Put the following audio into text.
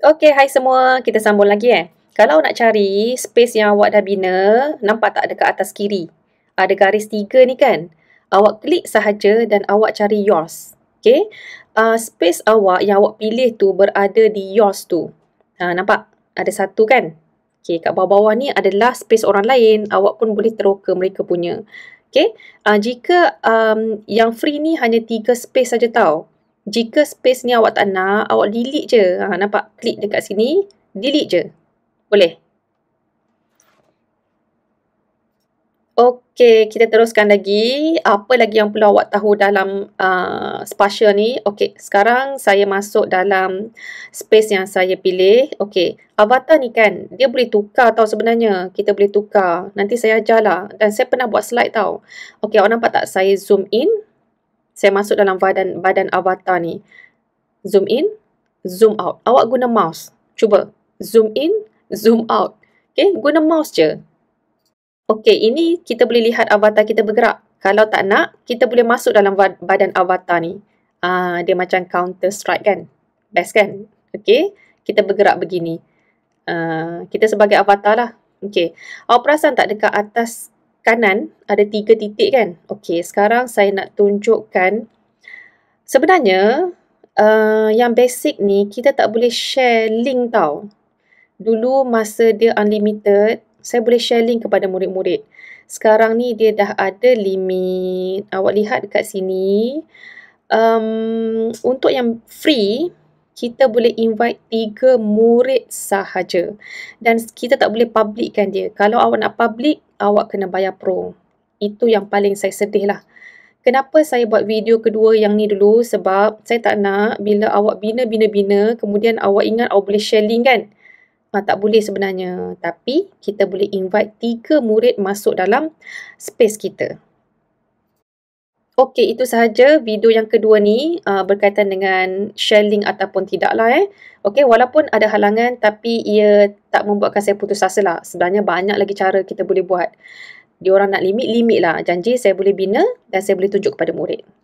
Okay, hai semua. Kita sambung lagi eh. Kalau nak cari space yang awak dah bina, nampak tak dekat atas kiri? Ada garis tiga ni kan? Awak klik sahaja dan awak cari yours. Okay? Uh, space awak yang awak pilih tu berada di yours tu. Ha, nampak? Ada satu kan? Okay, kat bawah-bawah ni adalah space orang lain. Awak pun boleh teroka mereka punya. Okay? Uh, jika um, yang free ni hanya tiga space saja tau jika space ni awak tak nak, awak delete je. Ha, nampak? Klik dekat sini, delete je. Boleh? Okay, kita teruskan lagi. Apa lagi yang perlu awak tahu dalam uh, spatial ni? Okay, sekarang saya masuk dalam space yang saya pilih. Okay, avatar ni kan, dia boleh tukar tau sebenarnya. Kita boleh tukar. Nanti saya ajarlah. Dan saya pernah buat slide tau. Okay, awak nampak tak saya zoom in? saya masuk dalam badan badan avatar ni. Zoom in, zoom out. Awak guna mouse. Cuba zoom in, zoom out. Okay, guna mouse je. Okay, ini kita boleh lihat avatar kita bergerak. Kalau tak nak, kita boleh masuk dalam badan avatar ni. Uh, dia macam counter strike kan? Best kan? Okay, kita bergerak begini. Uh, kita sebagai avatar lah. Okay, awak perasan tak dekat atas kanan ada tiga titik kan. Okey, sekarang saya nak tunjukkan. Sebenarnya, uh, yang basic ni kita tak boleh share link tau. Dulu masa dia unlimited, saya boleh share link kepada murid-murid. Sekarang ni dia dah ada limit. Awak lihat dekat sini. Um, untuk yang free, kita boleh invite tiga murid sahaja. Dan kita tak boleh publikkan dia. Kalau awak nak public, awak kena bayar pro. Itu yang paling saya sedih lah. Kenapa saya buat video kedua yang ni dulu? Sebab saya tak nak bila awak bina-bina-bina, kemudian awak ingat awak boleh share link kan? Ha, tak boleh sebenarnya. Tapi kita boleh invite tiga murid masuk dalam space kita. Okey, itu sahaja video yang kedua ni uh, berkaitan dengan shelling ataupun tidak lah eh. Okey, walaupun ada halangan tapi ia tak membuatkan saya putus asa lah. Sebenarnya banyak lagi cara kita boleh buat. Diorang nak limit, limit lah. Janji saya boleh bina dan saya boleh tunjuk kepada murid.